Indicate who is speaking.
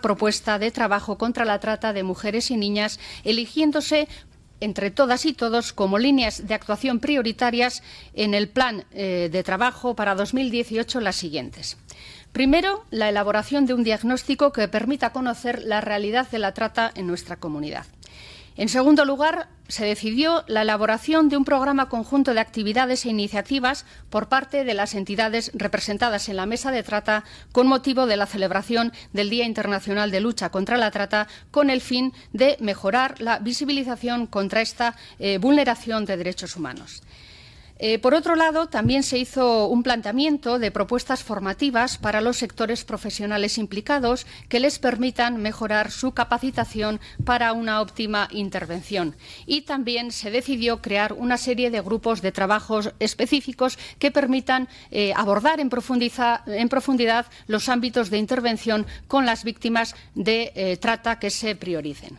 Speaker 1: propuesta de trabajo contra la trata de mujeres y niñas, eligiéndose entre todas y todos como líneas de actuación prioritarias en el plan eh, de trabajo para 2018 las siguientes. Primero, la elaboración de un diagnóstico que permita conocer la realidad de la trata en nuestra comunidad. En segundo lugar, se decidió la elaboración de un programa conjunto de actividades e iniciativas por parte de las entidades representadas en la mesa de trata con motivo de la celebración del Día Internacional de Lucha contra la Trata con el fin de mejorar la visibilización contra esta eh, vulneración de derechos humanos. Eh, por otro lado, también se hizo un planteamiento de propuestas formativas para los sectores profesionales implicados que les permitan mejorar su capacitación para una óptima intervención. Y también se decidió crear una serie de grupos de trabajos específicos que permitan eh, abordar en, profundidad los ámbitos de intervención con las víctimas de eh, trata que se prioricen.